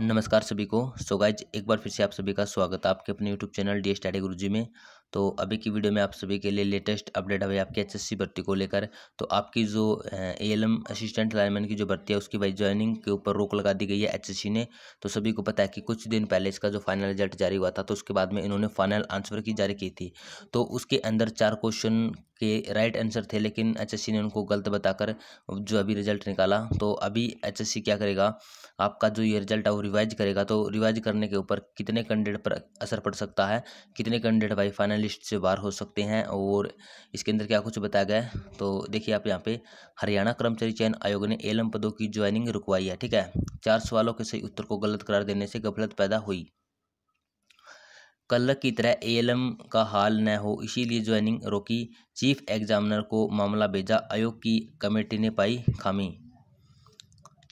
नमस्कार सभी को सो गाइज एक बार फिर से आप सभी का स्वागत है आपके अपने YouTube channel D S Guruji में तो अभी की वीडियो में आप सभी के लिए लेटेस्ट अपडेट है आपकी एचएससी भर्ती को लेकर तो आपकी जो एएलएम असिस्टेंट लाइनमैन की जो भर्ती है उसकी भाई ज्वाइनिंग के ऊपर रोक लगा दी गई है एचएससी ने तो सभी को पता है कि कुछ दिन पहले इसका जो फाइनल रिजल्ट जारी हुआ था तो उसके बाद में इन्होंने फाइनल आंसर की जारी की थी तो उसके अंदर चार क्वेश्चन के राइट आंसर थे लेकिन सी ने उनको गलत बताकर जो अभी रिजल्ट निकाला तो अभी सी क्या करेगा आपका जो ये रिजल्ट है वो रिवाइज करेगा तो रिवाइज करने के ऊपर कितने कैंडिडेट पर असर पड़ सकता है कितने कैंडिडेट भाई फाइनल लिस्ट से बाहर हो सकते हैं और इसके अंदर क्या कुछ बताया गया है तो देखिए आप यहाँ पे हरियाणा कर्मचारी चयन आयोग ने एलम पदों की ज्वाइनिंग रुकवाई है ठीक है चार सवालों के सही उत्तर को गलत करार देने से गफलत पैदा हुई कल की तरह एएलएम का हाल न हो इसीलिए ज्वाइनिंग रोकी चीफ एग्जामिनर को मामला भेजा आयोग की कमेटी ने पाई खामी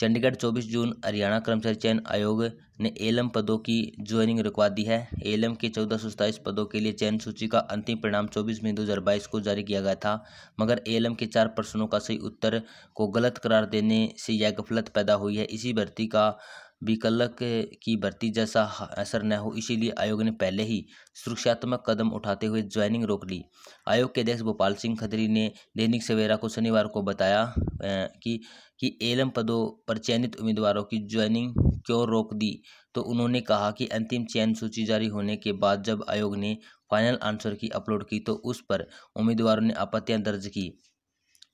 चंडीगढ़ 24 जून हरियाणा कर्मचारी चयन आयोग ने एलम पदों की ज्वाइनिंग रुकवा दी है एलम के चौदह पदों के लिए चयन सूची का अंतिम परिणाम 24 मई दो को जारी किया गया था मगर एलम के चार प्रश्नों का सही उत्तर को गलत करार देने से यह गफलत पैदा हुई है इसी भर्ती का विकल्प की भर्ती जैसा असर न हो इसीलिए आयोग ने पहले ही सुरक्षात्मक कदम उठाते हुए ज्वाइनिंग रोक ली आयोग के अध्यक्ष भोपाल सिंह खदरी ने दैनिक सवेरा को शनिवार को बताया कि कि एलम पदों पर चयनित उम्मीदवारों की ज्वाइनिंग क्यों रोक दी तो उन्होंने कहा कि अंतिम चयन सूची जारी होने के बाद जब आयोग ने फाइनल आंसर की अपलोड की तो उस पर उम्मीदवारों ने आपत्तियां दर्ज की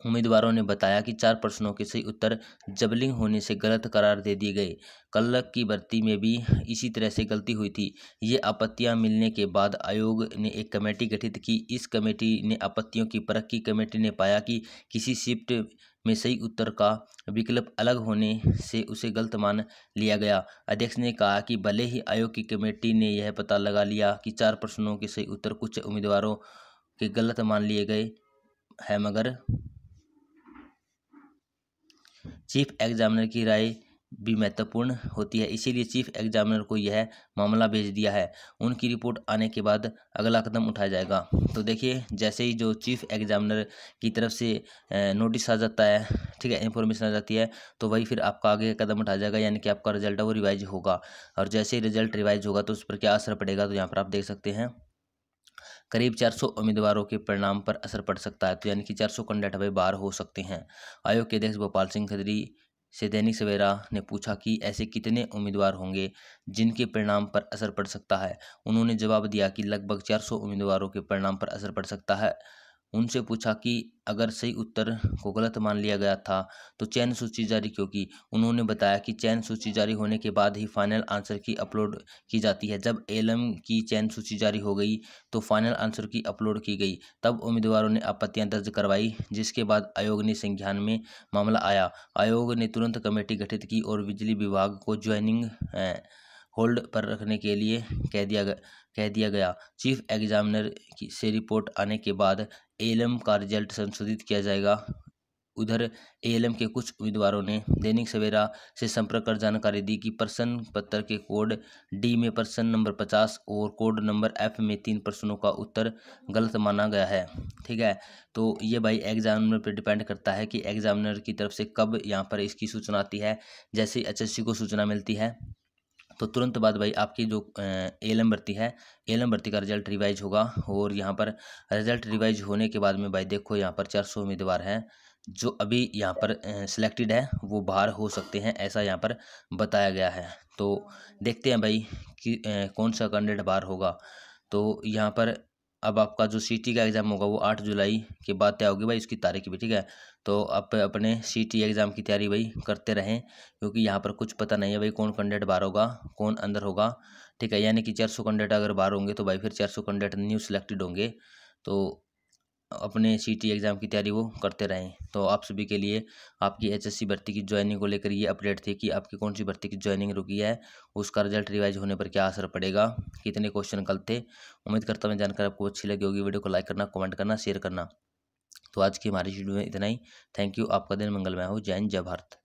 उम्मीदवारों ने बताया कि चार प्रश्नों के सही उत्तर जबलिंग होने से गलत करार दे दिए गए कल्लक की भर्ती में भी इसी तरह से गलती हुई थी ये आपत्तियां मिलने के बाद आयोग ने एक कमेटी गठित की इस कमेटी ने आपत्तियों की परख की कमेटी ने पाया कि किसी शिफ्ट में सही उत्तर का विकल्प अलग होने से उसे गलत मान लिया गया अध्यक्ष ने कहा कि भले ही आयोग की कमेटी ने यह पता लगा लिया कि चार प्रश्नों के सही उत्तर कुछ उम्मीदवारों के गलत मान लिए गए हैं मगर चीफ एग्जामिनर की राय भी महत्वपूर्ण होती है इसीलिए चीफ एग्जामिनर को यह मामला भेज दिया है उनकी रिपोर्ट आने के बाद अगला कदम उठाया जाएगा तो देखिए जैसे ही जो चीफ एग्जामिनर की तरफ से नोटिस आ जाता है ठीक है इन्फॉर्मेशन आ जाती है तो वही फिर आपका आगे कदम उठाया जाएगा यानी कि आपका रिजल्ट है वो रिवाइज होगा और जैसे ही रिजल्ट रिवाइज होगा तो उस पर क्या असर पड़ेगा तो यहाँ पर आप देख सकते हैं करीब 400 उम्मीदवारों के परिणाम पर असर पड़ सकता है तो यानी कि 400 कैंडिडेट अभी बाहर हो सकते हैं आयोग के अध्यक्ष भोपाल सिंह खदरी से दैनिक सवेरा ने पूछा कि ऐसे कितने उम्मीदवार होंगे जिनके परिणाम पर असर पड़ सकता है उन्होंने जवाब दिया कि लगभग चार उम्मीदवारों के परिणाम पर असर पड़ सकता है उनसे पूछा कि अगर सही उत्तर को गलत मान लिया गया था तो चयन सूची जारी क्यों की उन्होंने बताया कि चयन सूची जारी होने के बाद ही फाइनल आंसर की अपलोड की जाती है जब एलएम की चयन सूची जारी हो गई तो फाइनल आंसर की अपलोड की गई तब उम्मीदवारों ने आपत्तियां दर्ज करवाई जिसके बाद आयोग ने संज्ञान में मामला आया आयोग ने तुरंत कमेटी गठित की और बिजली विभाग को ज्वाइनिंग होल्ड पर रखने के लिए कह दिया गया कह दिया गया चीफ एग्जामिनर की से रिपोर्ट आने के बाद एलएम का रिजल्ट संशोधित किया जाएगा उधर एएलएम के कुछ उम्मीदवारों ने दैनिक सवेरा से संपर्क कर जानकारी दी कि प्रश्न पत्र के कोड डी में प्रश्न नंबर पचास और कोड नंबर एफ में तीन प्रश्नों का उत्तर गलत माना गया है ठीक है तो ये भाई एग्जामिनर पर डिपेंड करता है कि एग्जामिनर की तरफ से कब यहाँ पर इसकी सूचना आती है जैसे एच को सूचना मिलती है तो तुरंत बाद भाई आपकी जो एल एम भर्ती है एल एम भर्ती का रिजल्ट रिवाइज होगा और यहाँ पर रिजल्ट रिवाइज होने के बाद में भाई देखो यहाँ पर चार सौ उम्मीदवार हैं जो अभी यहाँ पर सिलेक्टेड है वो बाहर हो सकते हैं ऐसा यहाँ पर बताया गया है तो देखते हैं भाई कि कौन सा कैंडिडेट बाहर होगा तो यहाँ पर अब आपका जो सी का एग्ज़ाम होगा वो आठ जुलाई के बाद तय होगी भाई उसकी तारीख भी ठीक है तो आप अपने सी एग्ज़ाम की तैयारी भाई करते रहें क्योंकि यहाँ पर कुछ पता नहीं है भाई कौन कैंडिडेट बाहर होगा कौन अंदर होगा ठीक है यानी कि चार सौ कैंडिडेट अगर बाहर होंगे तो भाई फिर चार सौ कैंडिडेट न्यू सिलेक्टेड होंगे तो अपने सी टी एग्ज़ाम की तैयारी वो करते रहें तो आप सभी के लिए आपकी एच एस सी भर्ती की ज्वाइनिंग को लेकर ये अपडेट थी कि आपकी कौन सी भर्ती की ज्वाइनिंग रुकी है उसका रिजल्ट रिवाइज होने पर क्या असर पड़ेगा कितने क्वेश्चन कल थे उम्मीद करता हूँ मैं जानकारी आपको अच्छी लगी होगी वीडियो को लाइक करना कमेंट करना शेयर करना तो आज की हमारी वीडियो में इतना ही थैंक यू आपका दिन मंगलमय हो जय जय भारत